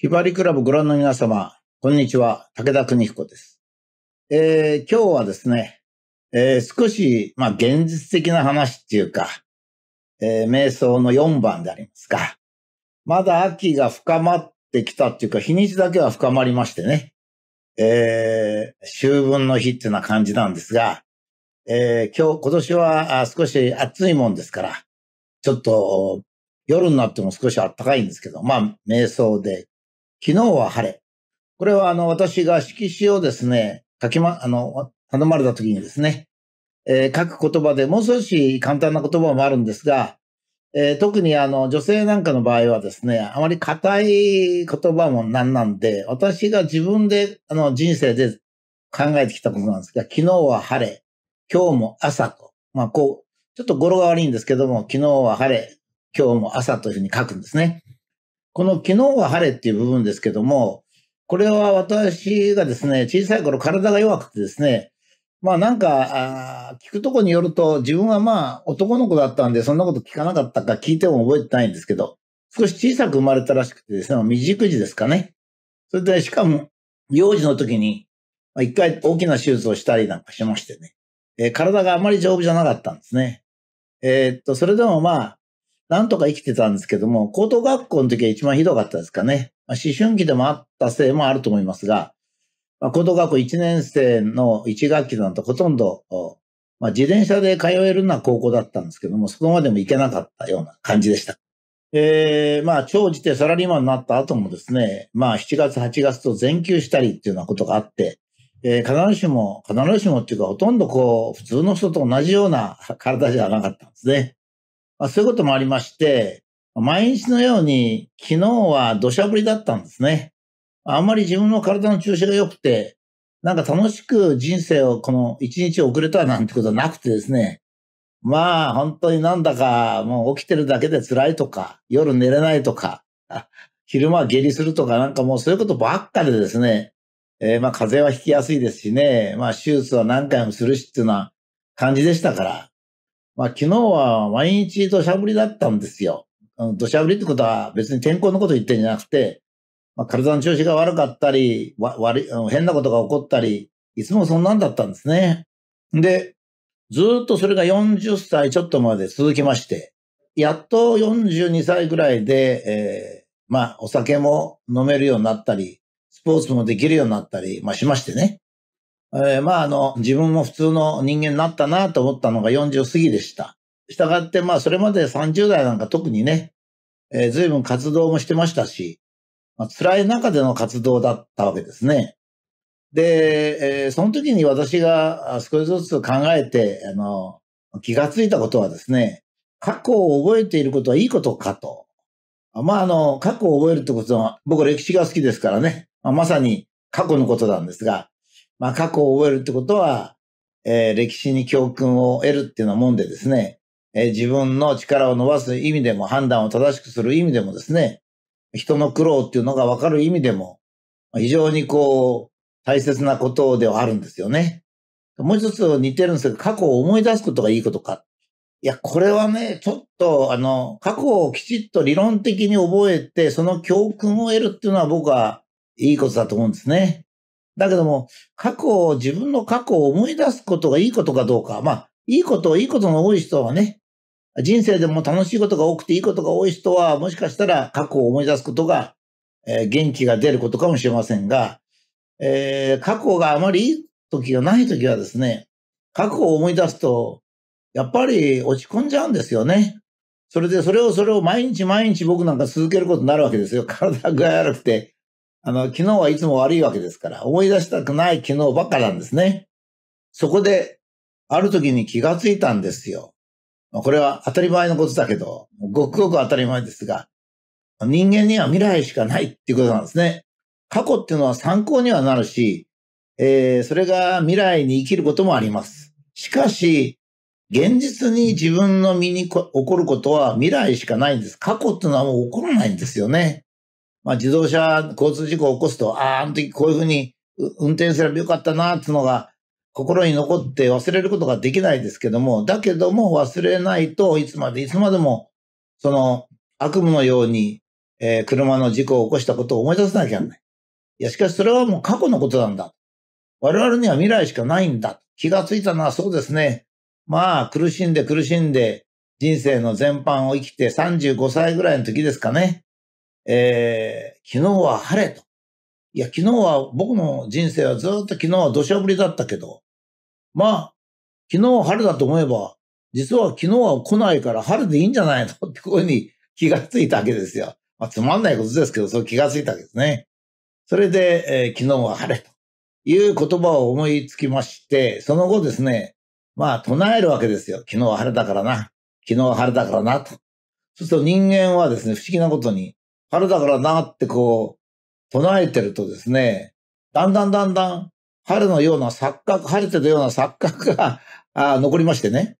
ひばりクラブご覧の皆様、こんにちは、武田邦彦です。えー、今日はですね、えー、少し、まあ、現実的な話っていうか、えー、瞑想の4番でありますか。まだ秋が深まってきたっていうか、日にちだけは深まりましてね、え秋分の日っていうな感じなんですが、え今日、今年は少し暑いもんですから、ちょっと夜になっても少し暖かいんですけど、まあ、瞑想で昨日は晴れ。これはあの、私が色紙をですね、書きま、あの、頼まれた時にですね、えー、書く言葉でもう少し簡単な言葉もあるんですが、えー、特にあの、女性なんかの場合はですね、あまり硬い言葉もなんなんで、私が自分であの、人生で考えてきたことなんですが、昨日は晴れ、今日も朝と、まあこう、ちょっと語呂が悪いんですけども、昨日は晴れ、今日も朝というふうに書くんですね。この昨日は晴れっていう部分ですけども、これは私がですね、小さい頃体が弱くてですね、まあなんか、聞くとこによると、自分はまあ男の子だったんで、そんなこと聞かなかったか聞いても覚えてないんですけど、少し小さく生まれたらしくてですね、未熟児ですかね。それで、しかも、幼児の時に、一回大きな手術をしたりなんかしましてね、えー、体があまり丈夫じゃなかったんですね。えー、っと、それでもまあ、なんとか生きてたんですけども、高等学校の時は一番ひどかったですかね。まあ、思春期でもあったせいもあると思いますが、まあ、高等学校1年生の1学期なんてほとんど、まあ、自転車で通えるのは高校だったんですけども、そこまでも行けなかったような感じでした。えー、まあ、長じてサラリーマンになった後もですね、まあ、7月、8月と全休したりっていうようなことがあって、えー、必ずしも、必ずしもっていうか、ほとんどこう、普通の人と同じような体じゃなかったんですね。まあ、そういうこともありまして、毎日のように昨日は土砂降りだったんですね。あんまり自分の体の調子が良くて、なんか楽しく人生をこの一日遅れたなんてことはなくてですね。まあ本当になんだかもう起きてるだけで辛いとか、夜寝れないとか、昼間下痢するとかなんかもうそういうことばっかでですね。えー、まあ風邪はひきやすいですしね。まあ手術は何回もするしっていうような感じでしたから。まあ昨日は毎日土砂降りだったんですよ。土砂降りってことは別に天候のこと言ってんじゃなくて、まあ、体の調子が悪かったり、悪変なことが起こったり、いつもそんなんだったんですね。で、ずっとそれが40歳ちょっとまで続きまして、やっと42歳ぐらいで、えー、まあ、お酒も飲めるようになったり、スポーツもできるようになったり、まあ、しましてね。えー、まあ、あの、自分も普通の人間になったなと思ったのが40過ぎでした。したがって、まあ、それまで30代なんか特にね、えー、随分活動もしてましたし、まあ、辛い中での活動だったわけですね。で、えー、その時に私が少しずつ考えて、あの、気がついたことはですね、過去を覚えていることはいいことかと。まあ、あの、過去を覚えるってことは、僕歴史が好きですからね、まあ、まさに過去のことなんですが、まあ、過去を覚えるってことは、えー、歴史に教訓を得るっていうのもんでですね、えー、自分の力を伸ばす意味でも、判断を正しくする意味でもですね、人の苦労っていうのがわかる意味でも、非常にこう、大切なことではあるんですよね。もう一つ似てるんですけど、過去を思い出すことがいいことか。いや、これはね、ちょっと、あの、過去をきちっと理論的に覚えて、その教訓を得るっていうのは僕はいいことだと思うんですね。だけども、過去を、自分の過去を思い出すことがいいことかどうか。まあ、いいこと、いいことの多い人はね、人生でも楽しいことが多くていいことが多い人は、もしかしたら過去を思い出すことが、えー、元気が出ることかもしれませんが、えー、過去があまりいい時がない時はですね、過去を思い出すと、やっぱり落ち込んじゃうんですよね。それで、それを、それを毎日毎日僕なんか続けることになるわけですよ。体が悪くて、あの、昨日はいつも悪いわけですから、思い出したくない昨日ばっかなんですね。そこで、ある時に気がついたんですよ。これは当たり前のことだけど、ごくごく当たり前ですが、人間には未来しかないっていうことなんですね。過去っていうのは参考にはなるし、えー、それが未来に生きることもあります。しかし、現実に自分の身に起こることは未来しかないんです。過去っていうのはもう起こらないんですよね。まあ、自動車交通事故を起こすと、ああ、あの時こういうふうに運転すればよかったな、っていうのが心に残って忘れることができないですけども、だけども忘れないといつまで、いつまでも、その悪夢のように、えー、車の事故を起こしたことを思い出さなきゃいけない。いや、しかしそれはもう過去のことなんだ。我々には未来しかないんだ。気がついたのはそうですね。まあ、苦しんで苦しんで、人生の全般を生きて35歳ぐらいの時ですかね。えー、昨日は晴れと。いや、昨日は僕の人生はずっと昨日は土砂降りだったけど、まあ、昨日晴れだと思えば、実は昨日は来ないから晴れでいいんじゃないのってこうういうに気がついたわけですよ。まあ、つまんないことですけど、そう気がついたわけですね。それで、えー、昨日は晴れという言葉を思いつきまして、その後ですね、まあ唱えるわけですよ。昨日は晴れだからな。昨日は晴れだからなと。そうすると人間はですね、不思議なことに、春だからなってこう、唱えてるとですね、だんだんだんだん春のような錯覚、晴れてるような錯覚があ残りましてね。